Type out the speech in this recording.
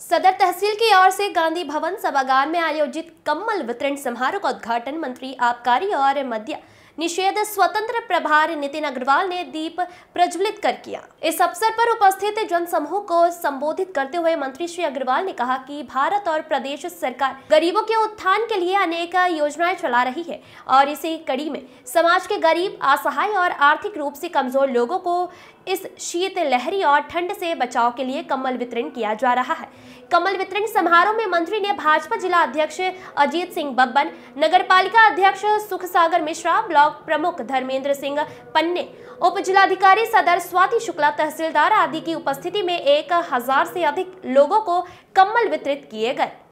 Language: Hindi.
सदर तहसील की ओर से गांधी भवन सभागार में आयोजित कम्बल वितरण समारोह का उद्घाटन मंत्री आबकारी और मध्य निषेध स्वतंत्र प्रभारी नितिन अग्रवाल ने दीप प्रज्वलित कर किया इस अवसर पर उपस्थित जनसमूह को संबोधित करते हुए मंत्री श्री अग्रवाल ने कहा कि भारत और प्रदेश सरकार गरीबों के उत्थान के लिए अनेक योजनाएं चला रही है और इसी कड़ी में समाज के गरीब असहाय और आर्थिक रूप से कमजोर लोगों को इस शीत लहरी और ठंड से बचाव के लिए कम्बल वितरण किया जा रहा है कम्बल वितरण समारोह में मंत्री ने भाजपा जिला अध्यक्ष अजीत सिंह बब्बन नगर पालिका अध्यक्ष सुख सागर मिश्रा ब्लॉक ब्लॉक प्रमुख धर्मेंद्र सिंह पन्ने उप जिलाधिकारी सदर स्वाति शुक्ला तहसीलदार आदि की उपस्थिति में एक हजार से अधिक लोगों को कम्बल वितरित किए गए